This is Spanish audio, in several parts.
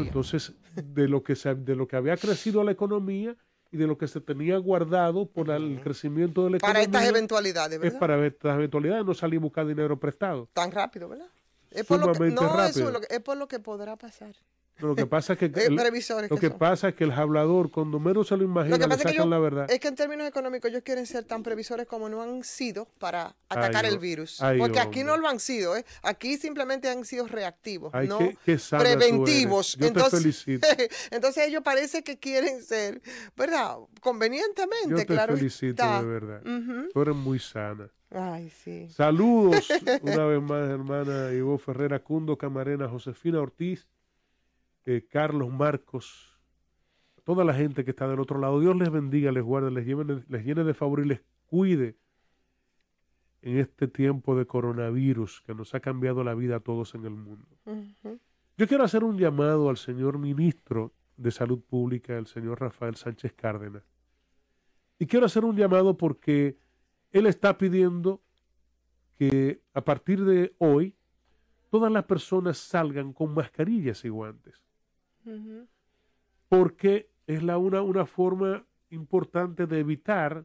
entonces, de lo, que de lo que había crecido la economía y de lo que se tenía guardado por el crecimiento de la economía. Para estas eventualidades, ¿verdad? Es para estas eventualidades, no salir a buscar dinero prestado. Tan rápido, ¿verdad? Es es por lo que podrá pasar. Lo que pasa es que, el, lo que, pasa que el hablador, cuando menos se lo imagina, es que la verdad. Es que en términos económicos ellos quieren ser tan previsores como no han sido para atacar el virus. Porque aquí no lo han sido, ¿eh? aquí simplemente han sido reactivos, preventivos. entonces, entonces ellos parece que quieren ser, ¿verdad? Convenientemente, yo te claro. felicito, de verdad. Tú eres muy sana. Ay, sí. Saludos una vez más, hermana Ivo Ferrera Cundo, Camarena Josefina Ortiz. Eh, Carlos, Marcos, toda la gente que está del otro lado. Dios les bendiga, les guarde, les, llene de favor y les cuide en este tiempo de coronavirus que nos ha cambiado la vida a todos en el mundo. Yo quiero hacer un llamado al señor ministro de Salud Pública, el señor Rafael Sánchez Cárdenas. Y quiero hacer un llamado porque él está pidiendo que a partir de hoy todas las personas salgan con mascarillas y guantes porque es la una, una forma importante de evitar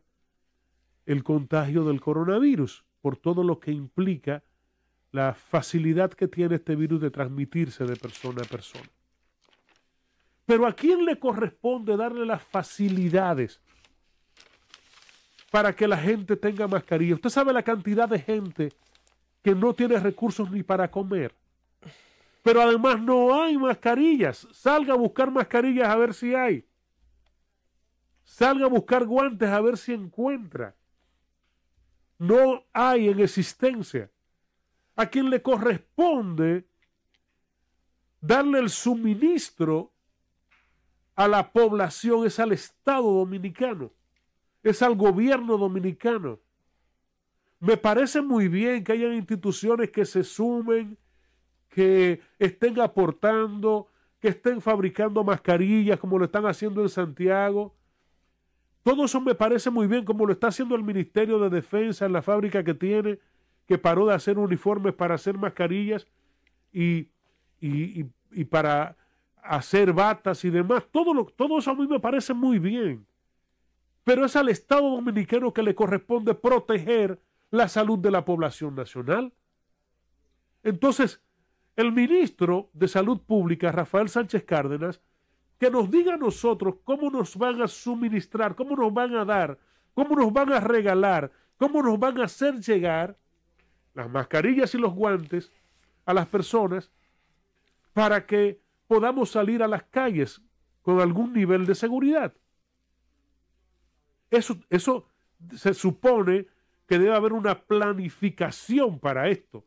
el contagio del coronavirus, por todo lo que implica la facilidad que tiene este virus de transmitirse de persona a persona. Pero ¿a quién le corresponde darle las facilidades para que la gente tenga mascarilla? Usted sabe la cantidad de gente que no tiene recursos ni para comer pero además no hay mascarillas. Salga a buscar mascarillas a ver si hay. Salga a buscar guantes a ver si encuentra. No hay en existencia. A quien le corresponde darle el suministro a la población es al Estado dominicano, es al gobierno dominicano. Me parece muy bien que hayan instituciones que se sumen que estén aportando, que estén fabricando mascarillas como lo están haciendo en Santiago. Todo eso me parece muy bien como lo está haciendo el Ministerio de Defensa en la fábrica que tiene, que paró de hacer uniformes para hacer mascarillas y, y, y, para hacer batas y demás. Todo, lo, todo eso a mí me parece muy bien. Pero es al Estado dominicano que le corresponde proteger la salud de la población nacional. Entonces, el ministro de Salud Pública, Rafael Sánchez Cárdenas, que nos diga a nosotros cómo nos van a suministrar, cómo nos van a dar, cómo nos van a regalar, cómo nos van a hacer llegar las mascarillas y los guantes a las personas para que podamos salir a las calles con algún nivel de seguridad. Eso, eso se supone que debe haber una planificación para esto.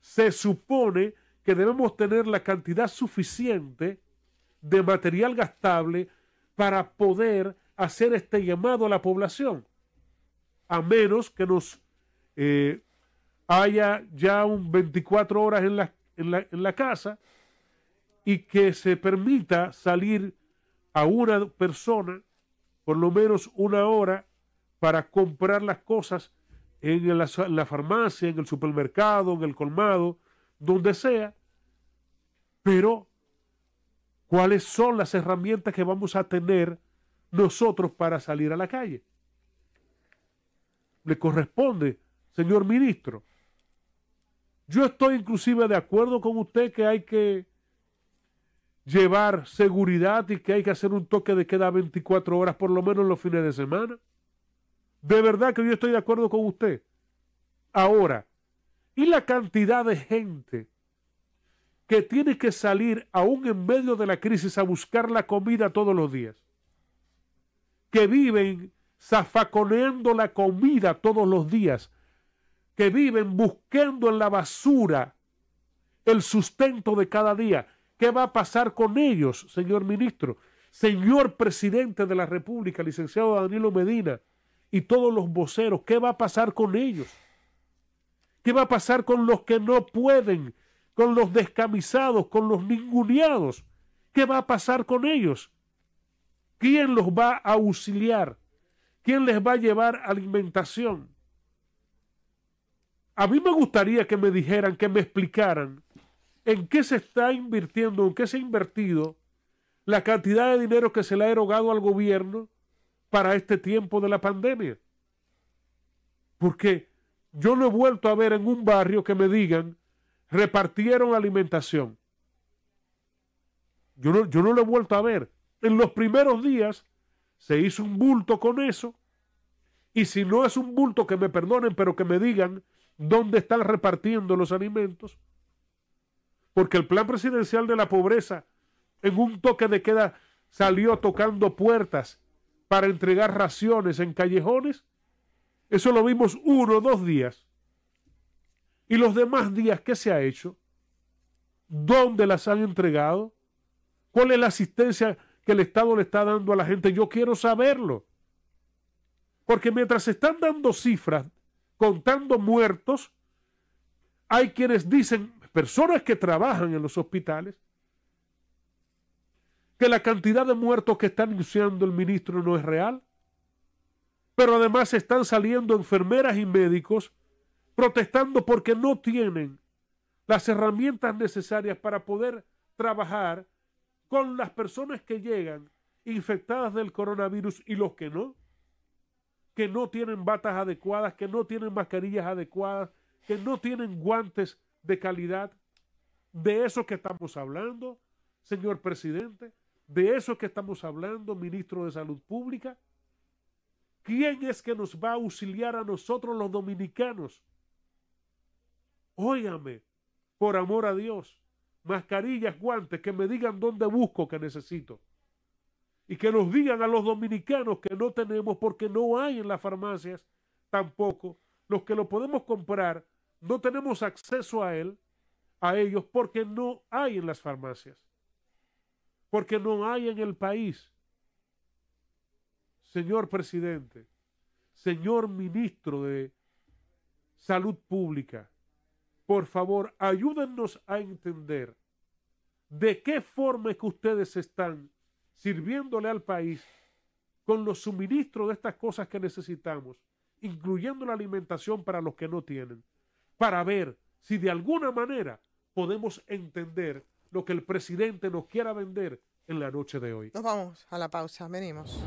Se supone que debemos tener la cantidad suficiente de material gastable para poder hacer este llamado a la población, a menos que nos eh, haya ya un 24 horas en la, casa y que se permita salir a una persona por lo menos una hora para comprar las cosas en en la farmacia, en el supermercado, en el colmado, donde sea, pero cuáles son las herramientas que vamos a tener nosotros para salir a la calle. Le corresponde, señor ministro. Yo estoy inclusive de acuerdo con usted que hay que llevar seguridad y que hay que hacer un toque de queda 24 horas por lo menos los fines de semana. De verdad que yo estoy de acuerdo con usted. Ahora, y la cantidad de gente que tiene que salir aún en medio de la crisis a buscar la comida todos los días. Que viven zafaconeando la comida todos los días. Que viven buscando en la basura el sustento de cada día. ¿Qué va a pasar con ellos, señor ministro? Señor presidente de la República, licenciado Danilo Medina y todos los voceros, ¿qué va a pasar con ellos? ¿Qué va a pasar con los que no pueden? Con los descamisados, con los ninguneados. ¿Qué va a pasar con ellos? ¿Quién los va a auxiliar? ¿Quién les va a llevar alimentación? A mí me gustaría que me dijeran, que me explicaran en qué se está invirtiendo, en qué se ha invertido la cantidad de dinero que se le ha erogado al gobierno para este tiempo de la pandemia. Porque yo no he vuelto a ver en un barrio que me digan, repartieron alimentación. Yo no, yo no lo he vuelto a ver. En los primeros días se hizo un bulto con eso. Y si no es un bulto, que me perdonen, pero que me digan dónde están repartiendo los alimentos. Porque el plan presidencial de la pobreza, en un toque de queda, salió tocando puertas para entregar raciones en callejones eso lo vimos uno, dos días. ¿Y los demás días qué se ha hecho? ¿Dónde las han entregado? ¿Cuál es la asistencia que el Estado le está dando a la gente? Yo quiero saberlo. Porque mientras se están dando cifras, contando muertos, hay quienes dicen, personas que trabajan en los hospitales, que la cantidad de muertos que está anunciando el ministro no es real pero además están saliendo enfermeras y médicos protestando porque no tienen las herramientas necesarias para poder trabajar con las personas que llegan infectadas del coronavirus y los que no, que no tienen batas adecuadas, que no tienen mascarillas adecuadas, que no tienen guantes de calidad. De eso que estamos hablando, señor presidente, de eso que estamos hablando, ministro de Salud Pública. ¿Quién es que nos va a auxiliar a nosotros los dominicanos? Óigame, por amor a Dios, mascarillas, guantes, que me digan dónde busco que necesito. Y que nos digan a los dominicanos que no tenemos porque no hay en las farmacias tampoco. Los que lo podemos comprar no tenemos acceso a él, a ellos, porque no hay en las farmacias. Porque no hay en el país señor presidente, señor ministro de Salud Pública, por favor, ayúdennos a entender de qué forma es que ustedes están sirviéndole al país con los suministros de estas cosas que necesitamos, incluyendo la alimentación para los que no tienen, para ver si de alguna manera podemos entender lo que el presidente nos quiera vender en la noche de hoy. Nos vamos a la pausa, venimos.